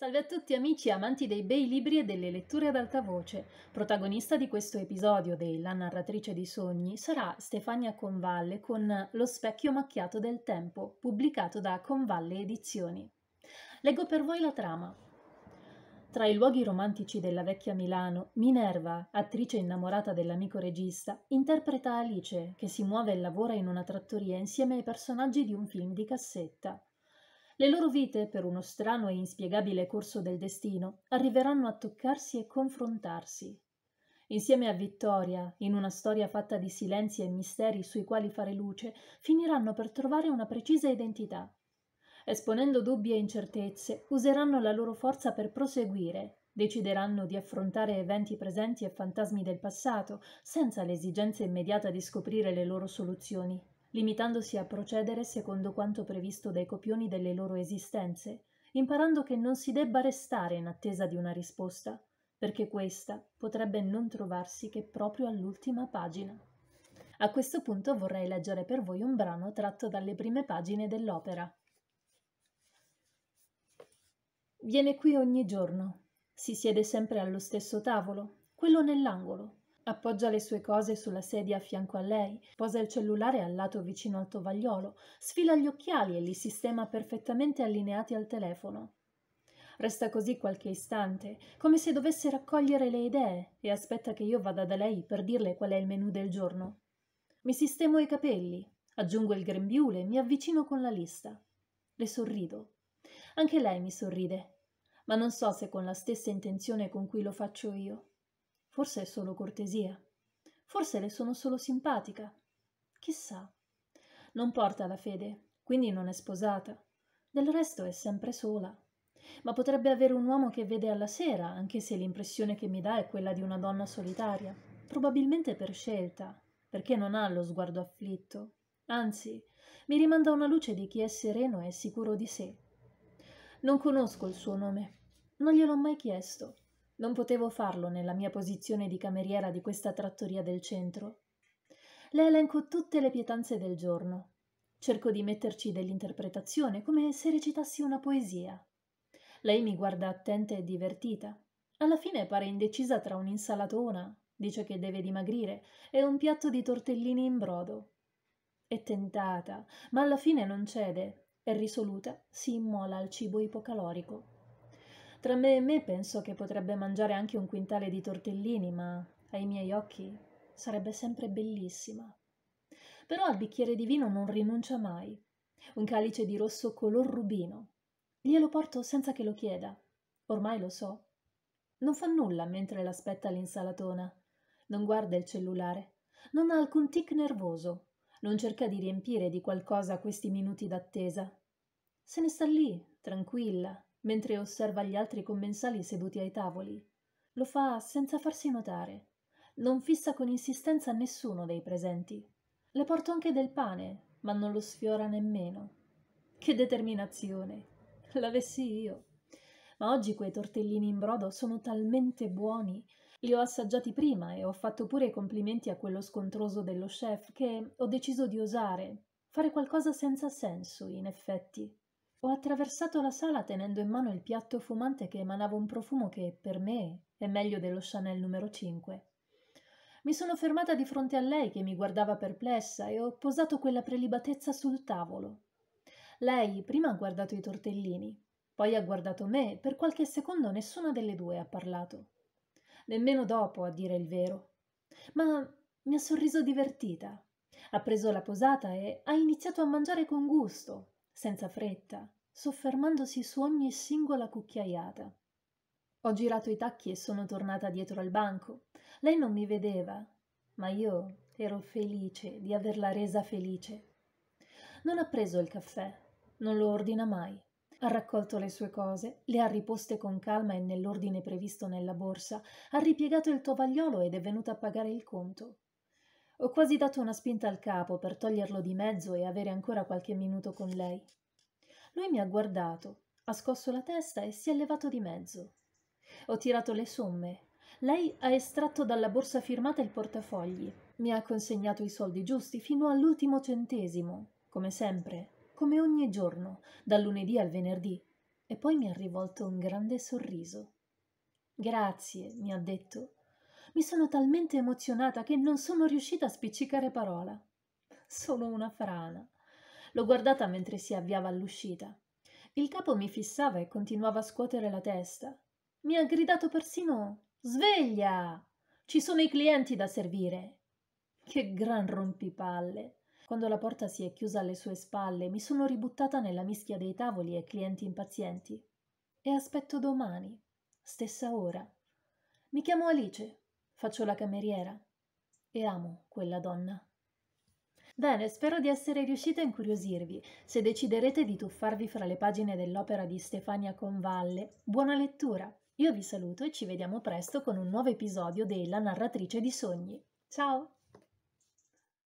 Salve a tutti amici e amanti dei bei libri e delle letture ad alta voce. Protagonista di questo episodio dei La narratrice di sogni sarà Stefania Convalle con Lo specchio macchiato del tempo, pubblicato da Convalle Edizioni. Leggo per voi la trama. Tra i luoghi romantici della vecchia Milano, Minerva, attrice innamorata dell'amico regista, interpreta Alice, che si muove e lavora in una trattoria insieme ai personaggi di un film di cassetta. Le loro vite, per uno strano e inspiegabile corso del destino, arriveranno a toccarsi e confrontarsi. Insieme a Vittoria, in una storia fatta di silenzi e misteri sui quali fare luce, finiranno per trovare una precisa identità. Esponendo dubbi e incertezze, useranno la loro forza per proseguire, decideranno di affrontare eventi presenti e fantasmi del passato, senza l'esigenza immediata di scoprire le loro soluzioni limitandosi a procedere secondo quanto previsto dai copioni delle loro esistenze, imparando che non si debba restare in attesa di una risposta, perché questa potrebbe non trovarsi che proprio all'ultima pagina. A questo punto vorrei leggere per voi un brano tratto dalle prime pagine dell'opera. Viene qui ogni giorno, si siede sempre allo stesso tavolo, quello nell'angolo, Appoggia le sue cose sulla sedia a fianco a lei, posa il cellulare al lato vicino al tovagliolo, sfila gli occhiali e li sistema perfettamente allineati al telefono. Resta così qualche istante, come se dovesse raccogliere le idee e aspetta che io vada da lei per dirle qual è il menù del giorno. Mi sistemo i capelli, aggiungo il grembiule e mi avvicino con la lista. Le sorrido. Anche lei mi sorride, ma non so se con la stessa intenzione con cui lo faccio io. Forse è solo cortesia. Forse le sono solo simpatica. Chissà. Non porta la fede, quindi non è sposata. Del resto è sempre sola. Ma potrebbe avere un uomo che vede alla sera, anche se l'impressione che mi dà è quella di una donna solitaria. Probabilmente per scelta, perché non ha lo sguardo afflitto. Anzi, mi rimanda una luce di chi è sereno e sicuro di sé. Non conosco il suo nome. Non gliel'ho mai chiesto. Non potevo farlo nella mia posizione di cameriera di questa trattoria del centro. Le elenco tutte le pietanze del giorno. Cerco di metterci dell'interpretazione, come se recitassi una poesia. Lei mi guarda attenta e divertita. Alla fine pare indecisa tra un'insalatona, dice che deve dimagrire, e un piatto di tortellini in brodo. È tentata, ma alla fine non cede e risoluta si immola al cibo ipocalorico. Tra me e me penso che potrebbe mangiare anche un quintale di tortellini, ma ai miei occhi sarebbe sempre bellissima. Però al bicchiere di vino non rinuncia mai. Un calice di rosso color rubino. Glielo porto senza che lo chieda. Ormai lo so. Non fa nulla mentre l'aspetta l'insalatona. Non guarda il cellulare. Non ha alcun tic nervoso. Non cerca di riempire di qualcosa questi minuti d'attesa. Se ne sta lì, tranquilla, mentre osserva gli altri commensali seduti ai tavoli. Lo fa senza farsi notare. Non fissa con insistenza nessuno dei presenti. Le porto anche del pane, ma non lo sfiora nemmeno. Che determinazione! L'avessi io. Ma oggi quei tortellini in brodo sono talmente buoni. Li ho assaggiati prima e ho fatto pure i complimenti a quello scontroso dello chef che ho deciso di osare, fare qualcosa senza senso, in effetti. Ho attraversato la sala tenendo in mano il piatto fumante che emanava un profumo che, per me, è meglio dello Chanel numero 5. Mi sono fermata di fronte a lei che mi guardava perplessa e ho posato quella prelibatezza sul tavolo. Lei prima ha guardato i tortellini, poi ha guardato me, e per qualche secondo nessuna delle due ha parlato. Nemmeno dopo, a dire il vero. Ma mi ha sorriso divertita. Ha preso la posata e ha iniziato a mangiare con gusto, senza fretta, soffermandosi su ogni singola cucchiaiata. Ho girato i tacchi e sono tornata dietro al banco. Lei non mi vedeva, ma io ero felice di averla resa felice. Non ha preso il caffè, non lo ordina mai. Ha raccolto le sue cose, le ha riposte con calma e nell'ordine previsto nella borsa, ha ripiegato il tovagliolo ed è venuta a pagare il conto. Ho quasi dato una spinta al capo per toglierlo di mezzo e avere ancora qualche minuto con lei. Lui mi ha guardato, ha scosso la testa e si è levato di mezzo. Ho tirato le somme. Lei ha estratto dalla borsa firmata il portafogli. Mi ha consegnato i soldi giusti fino all'ultimo centesimo, come sempre, come ogni giorno, dal lunedì al venerdì. E poi mi ha rivolto un grande sorriso. Grazie, mi ha detto, mi sono talmente emozionata che non sono riuscita a spiccicare parola. Sono una frana. L'ho guardata mentre si avviava all'uscita. Il capo mi fissava e continuava a scuotere la testa. Mi ha gridato persino Sveglia! Ci sono i clienti da servire. Che gran rompipalle. Quando la porta si è chiusa alle sue spalle, mi sono ributtata nella mischia dei tavoli e clienti impazienti. E aspetto domani, stessa ora. Mi chiamo Alice. Faccio la cameriera e amo quella donna. Bene, spero di essere riuscita a incuriosirvi. Se deciderete di tuffarvi fra le pagine dell'opera di Stefania Convalle, buona lettura! Io vi saluto e ci vediamo presto con un nuovo episodio della Narratrice di Sogni. Ciao!